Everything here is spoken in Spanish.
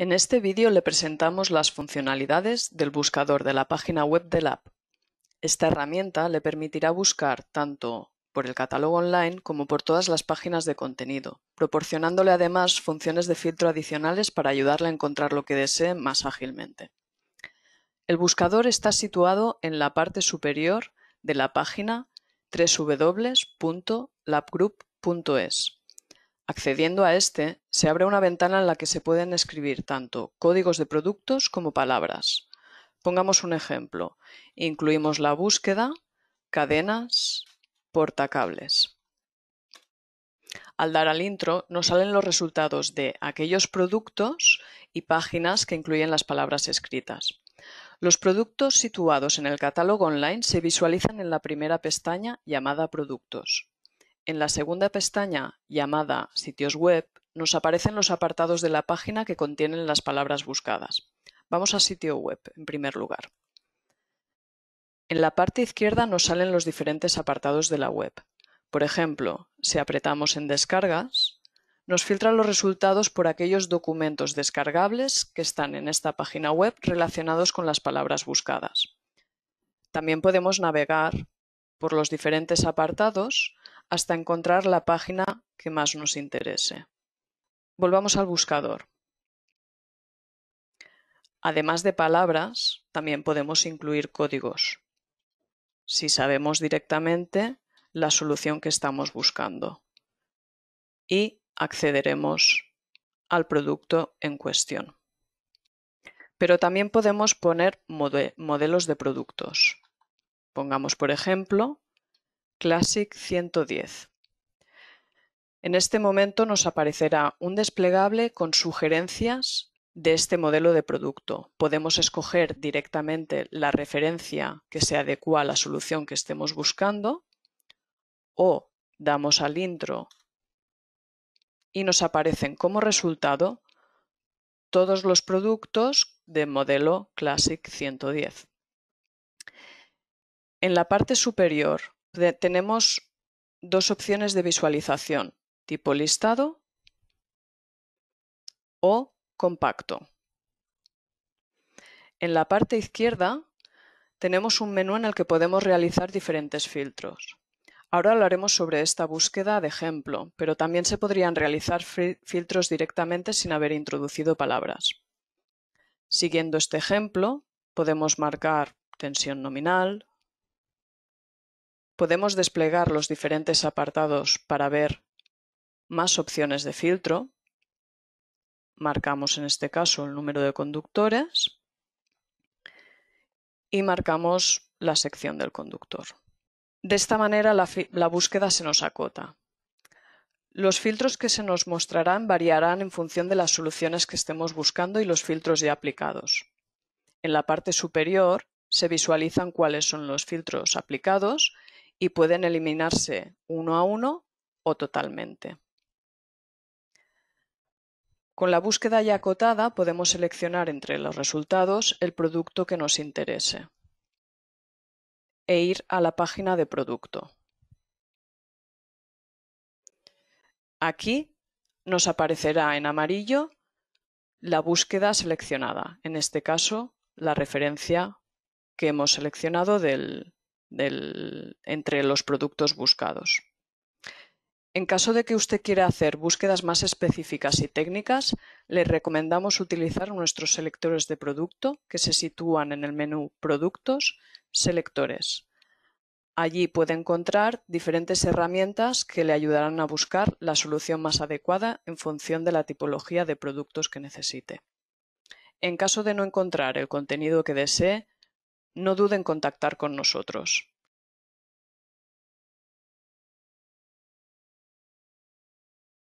En este vídeo le presentamos las funcionalidades del buscador de la página web del app. Esta herramienta le permitirá buscar tanto por el catálogo online como por todas las páginas de contenido, proporcionándole además funciones de filtro adicionales para ayudarle a encontrar lo que desee más ágilmente. El buscador está situado en la parte superior de la página www.labgroup.es. Accediendo a este, se abre una ventana en la que se pueden escribir tanto códigos de productos como palabras. Pongamos un ejemplo. Incluimos la búsqueda, cadenas, portacables. Al dar al intro nos salen los resultados de aquellos productos y páginas que incluyen las palabras escritas. Los productos situados en el catálogo online se visualizan en la primera pestaña llamada Productos. En la segunda pestaña, llamada Sitios web, nos aparecen los apartados de la página que contienen las palabras buscadas. Vamos a sitio web, en primer lugar. En la parte izquierda nos salen los diferentes apartados de la web. Por ejemplo, si apretamos en Descargas, nos filtran los resultados por aquellos documentos descargables que están en esta página web relacionados con las palabras buscadas. También podemos navegar por los diferentes apartados hasta encontrar la página que más nos interese. Volvamos al buscador. Además de palabras, también podemos incluir códigos, si sabemos directamente la solución que estamos buscando. Y accederemos al producto en cuestión. Pero también podemos poner modelos de productos. Pongamos, por ejemplo, Classic 110. En este momento nos aparecerá un desplegable con sugerencias de este modelo de producto. Podemos escoger directamente la referencia que se adecua a la solución que estemos buscando o damos al intro y nos aparecen como resultado todos los productos de modelo Classic 110. En la parte superior tenemos dos opciones de visualización, tipo listado o compacto. En la parte izquierda tenemos un menú en el que podemos realizar diferentes filtros. Ahora hablaremos sobre esta búsqueda de ejemplo, pero también se podrían realizar filtros directamente sin haber introducido palabras. Siguiendo este ejemplo, podemos marcar tensión nominal, Podemos desplegar los diferentes apartados para ver más opciones de filtro. Marcamos en este caso el número de conductores y marcamos la sección del conductor. De esta manera la, búsqueda se nos acota. Los filtros que se nos mostrarán variarán en función de las soluciones que estemos buscando y los filtros ya aplicados. En la parte superior se visualizan cuáles son los filtros aplicados y pueden eliminarse uno a uno o totalmente. Con la búsqueda ya acotada podemos seleccionar entre los resultados el producto que nos interese e ir a la página de producto. Aquí nos aparecerá en amarillo la búsqueda seleccionada, en este caso la referencia que hemos seleccionado del, entre los productos buscados. En caso de que usted quiera hacer búsquedas más específicas y técnicas, le recomendamos utilizar nuestros selectores de producto que se sitúan en el menú Productos, Selectores. Allí puede encontrar diferentes herramientas que le ayudarán a buscar la solución más adecuada en función de la tipología de productos que necesite. En caso de no encontrar el contenido que desee, no duden en contactar con nosotros.